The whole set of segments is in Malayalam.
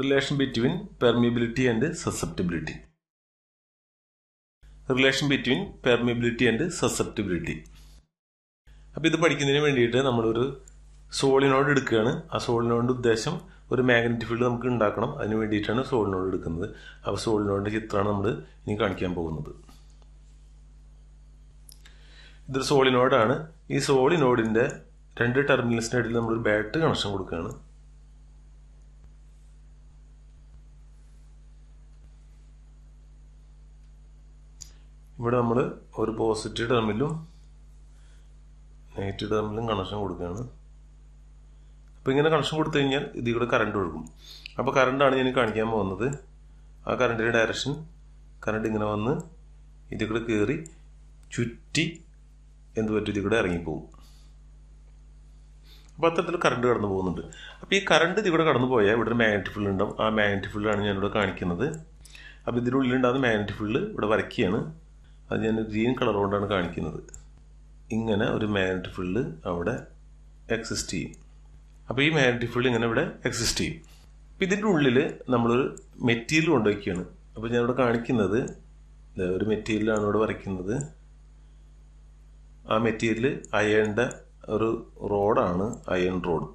relation between permeability and susceptibility relation between permeability and susceptibility അപ്പോൾ ഇത് പഠിക്കുന്നതിന് വേണ്ടിയിട്ട് നമ്മളൊരു സോളിനോട് എടുക്കുകയാണ് ആ സോളിനോട് ഉദ്ദേശം ഒരു മാഗ്നറ്റിക് ഫീൽഡ് നമുക്ക് ഉണ്ടാക്കണം അതിന് വേണ്ടിയിട്ടാണ് സോളിനോട് എടുക്കുന്നത് അപ്പോൾ സോളിനോടിൻ്റെ ചിത്രമാണ് നമ്മൾ ഇനി കാണിക്കാൻ പോകുന്നത് ഇതൊരു സോളിനോടാണ് ഈ സോളിനോഡിൻ്റെ രണ്ട് ടെർമിനൽസിൻ്റെ ഇടയിൽ നമ്മളൊരു ബാറ്ററി കണക്ഷൻ കൊടുക്കുകയാണ് ഇവിടെ നമ്മൾ ഒരു പോസിറ്റീവ് ടേമിലും നെഗറ്റീവ് ടേമിലും കണക്ഷൻ കൊടുക്കുകയാണ് അപ്പോൾ ഇങ്ങനെ കണക്ഷൻ കൊടുത്തു കഴിഞ്ഞാൽ ഇതിൽ കൂടെ കറണ്ട് ഒഴുകും അപ്പോൾ കറണ്ടാണ് ഞാൻ കാണിക്കാൻ പോകുന്നത് ആ കറണ്ടിൻ്റെ ഡയറക്ഷൻ കറണ്ട് ഇങ്ങനെ വന്ന് ഇതിൽ കൂടെ കയറി ചുറ്റി എന്ത് പറ്റും ഇതിൽ കൂടെ ഇറങ്ങിപ്പോകും അപ്പോൾ അത്തരത്തിൽ കറണ്ട് കടന്നു പോകുന്നുണ്ട് അപ്പോൾ ഈ കറണ്ട് ഇതിവിടെ കടന്നു പോയാൽ ഇവിടെ ഒരു മാഗ്നറ്റിക് ഫീൽഡ് ഉണ്ടാവും ആ മാഗ്നറ്റിക് ഫീൽഡാണ് ഞാനിവിടെ കാണിക്കുന്നത് അപ്പോൾ ഇതിനുള്ളിലുണ്ടാകുന്ന മാഗ്നറ്റിക് ഫീൽഡ് ഇവിടെ വരയ്ക്കുകയാണ് അത് ഞാൻ ഗ്രീൻ കളർ കൊണ്ടാണ് കാണിക്കുന്നത് ഇങ്ങനെ ഒരു മാഗ്നറ്റിക് ഫീൽഡ് അവിടെ എക്സിസ്റ്റ് ചെയ്യും അപ്പോൾ ഈ മാഗ്നറ്റിക് ഫീൽഡ് ഇങ്ങനെ ഇവിടെ എക്സിസ്റ്റ് ചെയ്യും അപ്പം ഇതിൻ്റെ ഉള്ളിൽ നമ്മളൊരു മെറ്റീരിയൽ കൊണ്ടുവയ്ക്കുകയാണ് അപ്പോൾ ഞാനിവിടെ കാണിക്കുന്നത് ഒരു മെറ്റീരിയലാണ് ഇവിടെ വരയ്ക്കുന്നത് ആ മെറ്റീരിയൽ അയണിൻ്റെ ഒരു റോഡാണ് അയൺ റോഡ്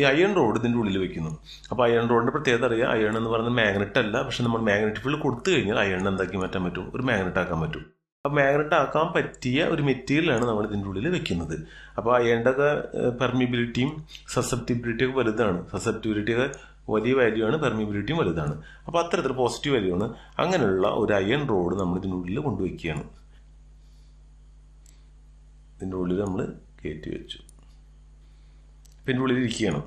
ഈ അയൺ റോഡ് ഇതിൻ്റെ ഉള്ളിൽ വെക്കുന്നു അപ്പോൾ അയൺ റോഡിൻ്റെ പ്രത്യേകത അറിയാം അയൺ എന്ന് പറയുന്നത് മാഗ്നറ്റ് അല്ല പക്ഷെ നമ്മൾ മാഗ്നറ്റ് ഫീൽഡ് കൊടുത്തു കഴിഞ്ഞാൽ അയൺ എന്താക്കി മാറ്റാൻ പറ്റും ഒരു മാഗ്നറ്റ് ആക്കാൻ പറ്റും അപ്പോൾ മാഗ്നറ്റ് ആക്കാൻ പറ്റിയ ഒരു മെറ്റീരിയലാണ് നമ്മൾ ഇതിൻ്റെ ഉള്ളിൽ വെക്കുന്നത് അപ്പോൾ ഒക്കെ പെർമിബിലിറ്റിയും സസെപ്റ്റിബിലിറ്റിയൊക്കെ വലുതാണ് ഒക്കെ വലിയ വാല്യൂ ആണ് പെർമിബിലിറ്റിയും വലുതാണ് അപ്പോൾ അത്തരത്തിൽ പോസിറ്റീവ് വാല്യൂ ആണ് അങ്ങനെയുള്ള ഒരു അയൺ റോഡ് നമ്മൾ ഇതിൻ്റെ ഉള്ളിൽ കൊണ്ടുവയ്ക്കുകയാണ് ഇതിൻ്റെ ഉള്ളിൽ നമ്മൾ കയറ്റി വെച്ചു പിന്നെ ഉള്ളിൽ ഇരിക്കുകയാണ്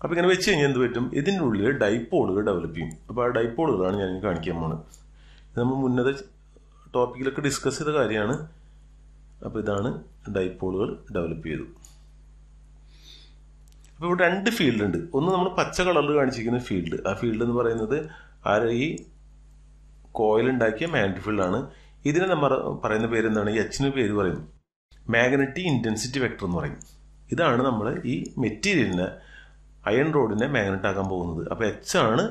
അപ്പോൾ ഇങ്ങനെ വെച്ച് കഴിഞ്ഞാൽ എന്ത് പറ്റും ഇതിൻ്റെ ഉള്ളിൽ ഡൈപ്പോളുകൾ ഡെവലപ്പ് ചെയ്യും അപ്പോൾ ആ ഡൈപ്പോളുകളാണ് ഞാൻ കാണിക്കാൻ പോകുന്നത് നമ്മൾ മുന്നത്തെ ടോപ്പിക്കിലൊക്കെ ഡിസ്കസ് ചെയ്ത കാര്യമാണ് അപ്പോൾ ഇതാണ് ഡൈപ്പോളുകൾ ഡെവലപ്പ് ചെയ്തു അപ്പോൾ ഇവിടെ രണ്ട് ഫീൽഡ് ഉണ്ട് ഒന്ന് നമ്മൾ പച്ച കളറിൽ കാണിച്ചിരിക്കുന്ന ഫീൽഡ് ആ ഫീൽഡ് എന്ന് പറയുന്നത് ആ ഈ കോയിൽ ഉണ്ടാക്കിയ മാഗ്നറ്റിക് ഫീൽഡാണ് ഇതിനെ നമ്മൾ പറയുന്ന പേര് എന്താണ് എച്ചിന് പേര് പറയും മാഗ്നറ്റിക് ഇൻറ്റൻസിറ്റി വെക്ടർ എന്ന് പറയും ഇതാണ് നമ്മൾ ഈ മെറ്റീരിയലിനെ അയൺ റോഡിനെ മാഗ്നറ്റ് ആക്കാൻ പോകുന്നത് അപ്പോൾ എച്ച് ആണ്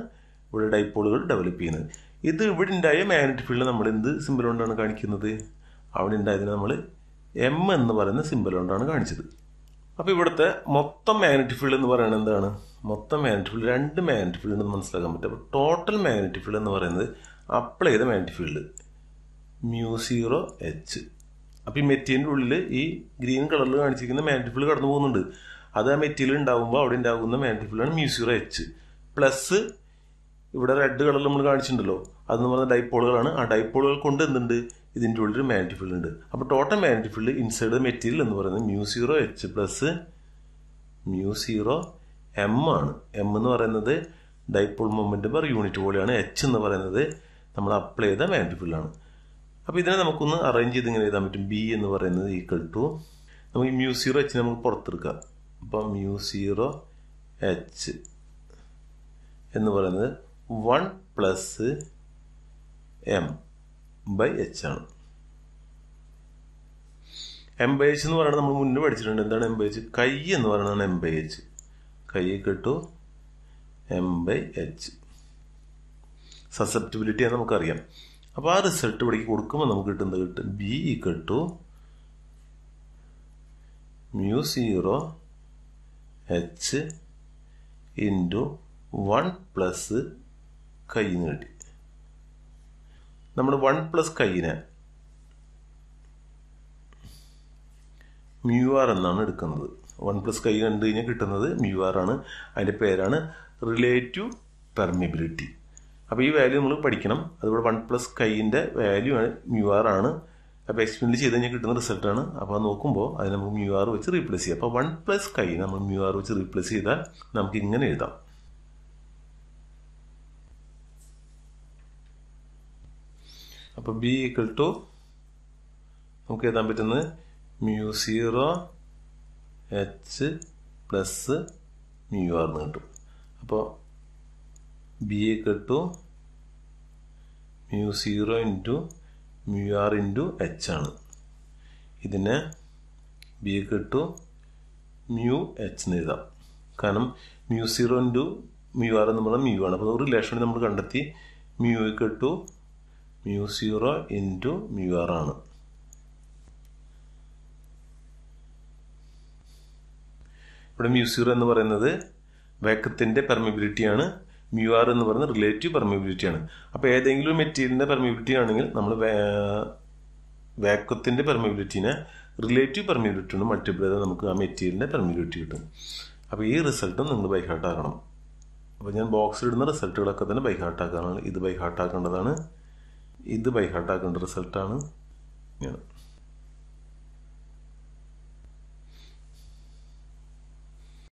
ഇവിടെ ഡൈപ്പോളുകൾ ഡെവലപ്പ് ചെയ്യുന്നത് ഇത് ഇവിടെ ഉണ്ടായ മാഗ്നറ്റിക് ഫീൽഡ് നമ്മൾ എന്ത് സിമ്പിൾ കൊണ്ടാണ് കാണിക്കുന്നത് അവിടെ ഉണ്ടായതിനെ നമ്മൾ എം എന്ന് പറയുന്ന സിമ്പിൾ കൊണ്ടാണ് കാണിച്ചത് അപ്പോൾ ഇവിടുത്തെ മൊത്തം മാഗ്നറ്റിക് ഫീൽഡ് എന്ന് പറയുന്നത് എന്താണ് മൊത്തം മാഗ്നറ്റിക് ഫീൽഡ് രണ്ട് മാഗ്നറ്റിക് ഫീൽഡ് എന്ന് മനസ്സിലാക്കാൻ പറ്റും അപ്പോൾ ടോട്ടൽ മാഗ്നറ്റിക് ഫീൽഡ് എന്ന് പറയുന്നത് അപ്ലൈ ചെയ്ത magnetic field mu zero H അപ്പോൾ ഈ മെറ്റീരിയലിൻ്റെ ഉള്ളിൽ ഈ ഗ്രീൻ കളറിൽ കാണിച്ചിരിക്കുന്ന മാൻറ്റിഫിൾ കടന്നു പോകുന്നുണ്ട് അത് ആ മെറ്റീരിയൽ ഉണ്ടാകുമ്പോൾ അവിടെ ഉണ്ടാകുന്ന മാൻറ്റിഫിളാണ് മ്യൂസിയർ എച്ച് പ്ലസ് ഇവിടെ റെഡ് കളറിൽ നമ്മൾ കാണിച്ചിട്ടുണ്ടല്ലോ അതെന്ന് പറഞ്ഞ ഡൈപ്പോളുകളാണ് ആ ഡൈപ്പോളുകൾ കൊണ്ട് എന്തുണ്ട് ഇതിൻ്റെ ഉള്ളിൽ ഒരു മാൻറ്റിഫിൽഡ് ഉണ്ട് അപ്പോൾ ടോട്ടൽ മാൻറ്റിഫിൽഡ് ഇൻസൈഡ് മെറ്റീരിയൽ എന്ന് പറയുന്നത് mu zero H plus mu zero M ആണ് എം എന്ന് പറയുന്നത് ഡൈപ്പോൾ മൊമെൻറ്റ് പെർ യൂണിറ്റ് പോലെയാണ് എച്ച് എന്ന് പറയുന്നത് നമ്മൾ അപ്ലൈ ചെയ്ത ആണ് അപ്പോൾ ഇതിനെ നമുക്കൊന്ന് അറേഞ്ച് ചെയ്ത് ഇങ്ങനെ എഴുതാൻ പറ്റും ബി എന്ന് പറയുന്നത് ഈക്വൽ ടു നമുക്ക് മ്യൂ സീറോ എച്ച് നമുക്ക് പുറത്തെടുക്കാം അപ്പം മ്യൂ സീറോ എച്ച് എന്ന് പറയുന്നത് one plus M by H ആണ് എം ബൈ എച്ച് എന്ന് പറയുന്നത് നമ്മൾ മുന്നേ പഠിച്ചിട്ടുണ്ട് എന്താണ് എം ബൈ എച്ച് കൈ എന്ന് പറയുന്നതാണ് എം ബൈ എച്ച് കൈ കിട്ടു എം ബൈ എച്ച് സസെപ്റ്റിബിലിറ്റിയാണ് നമുക്കറിയാം അപ്പൊ ആ റിസൾട്ട് ഇവിടേക്ക് കൊടുക്കുമ്പോൾ നമുക്ക് കിട്ടുന്നത് കിട്ടും B equal to mu zero H into one plus കയ്യിന്ന് കിട്ടി നമ്മൾ വൺ പ്ലസ് കയ്യിനെ മ്യു ആർ എന്നാണ് എടുക്കുന്നത് വൺ പ്ലസ് കൈ കണ്ടു കഴിഞ്ഞാൽ കിട്ടുന്നത് മ്യു ആർ ആണ് അതിൻ്റെ പേരാണ് റിലേറ്റീവ് പെർമിബിലിറ്റി അപ്പോൾ ഈ വാല്യൂ നമ്മൾ പഠിക്കണം അതുപോലെ വൺ പ്ലസ് കൈയിൻ്റെ വാല്യൂ ആണ് മ്യൂ ആർ ആണ് അപ്പോൾ എക്സ്പെരിമെൻറ്റ് ചെയ്ത് കഴിഞ്ഞാൽ കിട്ടുന്ന റിസൾട്ടാണ് അപ്പോൾ നോക്കുമ്പോൾ അത് നമുക്ക് മ്യൂ ആർ വെച്ച് റീപ്ലേസ് ചെയ്യാം അപ്പോൾ വൺ പ്ലസ് കൈ നമ്മൾ മ്യൂ ആർ വെച്ച് റീപ്ലേസ് ചെയ്താൽ നമുക്ക് ഇങ്ങനെ എഴുതാം അപ്പോൾ ബി ഈക്വൽ ടു നമുക്ക് എഴുതാൻ പറ്റുന്നത് mu zero H plus R എന്ന് കിട്ടും അപ്പോൾ B equal to mu zero into mu R into H ആണ് ഇതിനെ ബി കിട്ടു മ്യൂ എച്ച് എന്ന് എഴുതാം കാരണം mu zero into mu R എന്ന് പറഞ്ഞാൽ മ്യൂ ആണ് അപ്പോൾ ഒരു റിലേഷൻ നമ്മൾ കണ്ടെത്തി മ്യൂ കിട്ടു mu zero into mu R ആണ് ഇവിടെ മ്യൂ സീറോ എന്ന് പറയുന്നത് വേക്കത്തിൻ്റെ പെർമിബിലിറ്റിയാണ് മ്യു ആർ എന്ന് പറയുന്നത് റിലേറ്റീവ് പെർമിബിലിറ്റി ആണ് അപ്പോൾ ഏതെങ്കിലും മെറ്റീരിയലിൻ്റെ പെർമിബിലിറ്റി ആണെങ്കിൽ നമ്മൾ വാക്വത്തിൻ്റെ പെർമിബിലിറ്റിനെ റിലേറ്റീവ് പെർമിബിലിറ്റി കൊണ്ട് മൾട്ടിപ്ലൈ ചെയ്താൽ നമുക്ക് ആ മെറ്റീരിയലിൻ്റെ പെർമിബിലിറ്റി കിട്ടും അപ്പോൾ ഈ റിസൾട്ടും നിങ്ങൾ ബൈഹാർട്ട് ആക്കണം അപ്പോൾ ഞാൻ ബോക്സിൽ ഇടുന്ന റിസൾട്ടുകളൊക്കെ തന്നെ ബൈഹാർട്ട് ആക്കാനാണ് ഇത് ബൈഹാർട്ട് ആക്കേണ്ടതാണ് ഇത് ബൈഹാർട്ട് ആക്കേണ്ട റിസൾട്ടാണ് ഞാൻ